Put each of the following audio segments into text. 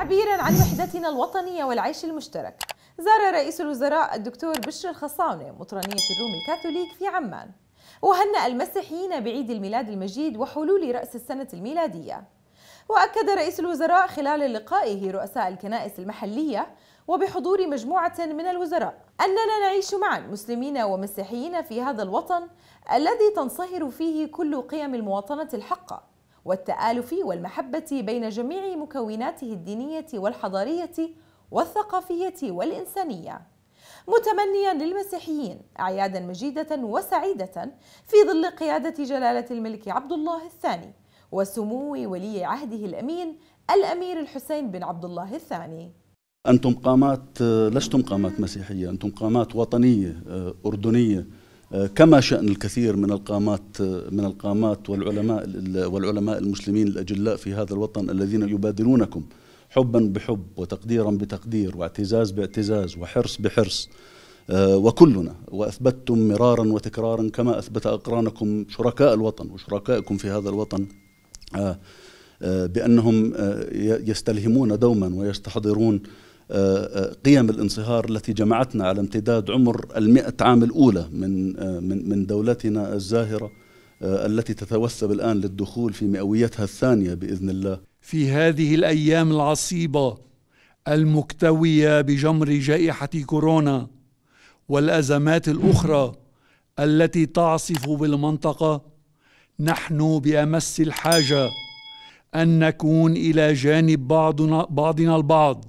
تعبيرا عن وحدتنا الوطنية والعيش المشترك زار رئيس الوزراء الدكتور بشر الخصاونة مطرانية الروم الكاثوليك في عمان وهنأ المسيحيين بعيد الميلاد المجيد وحلول رأس السنة الميلادية وأكد رئيس الوزراء خلال لقائه رؤساء الكنائس المحلية وبحضور مجموعة من الوزراء أننا نعيش معا مسلمين ومسيحيين في هذا الوطن الذي تنصهر فيه كل قيم المواطنة الحقة والتآلف والمحبة بين جميع مكوناته الدينية والحضارية والثقافية والإنسانية متمنيا للمسيحيين أعيادا مجيدة وسعيدة في ظل قيادة جلالة الملك عبد الله الثاني وسمو ولي عهده الأمين الأمير الحسين بن عبد الله الثاني أنتم قامات لستم قامات مسيحية أنتم قامات وطنية أردنية كما شأن الكثير من القامات من القامات والعلماء والعلماء المسلمين الأجلاء في هذا الوطن الذين يبادلونكم حبا بحب وتقديرا بتقدير واعتزاز باعتزاز وحرص بحرص آه، وكلنا وأثبتتم مرارا وتكرارا كما أثبت أقرانكم شركاء الوطن وشركائكم في هذا الوطن آه، آه، بأنهم يستلهمون دوما ويستحضرون قيم الانصهار التي جمعتنا على امتداد عمر المئة عام الأولى من, من, من دولتنا الزاهرة آه، التي تتوسب الآن للدخول في مئويتها الثانية بإذن الله في هذه الأيام العصيبة المكتوية بجمر جائحة كورونا والأزمات الأخرى التي تعصف بالمنطقة نحن بأمس الحاجة أن نكون إلى جانب بعضنا, بعضنا البعض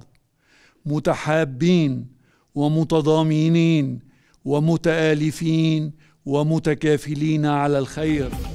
متحابين ومتضامنين ومتآلفين ومتكافلين على الخير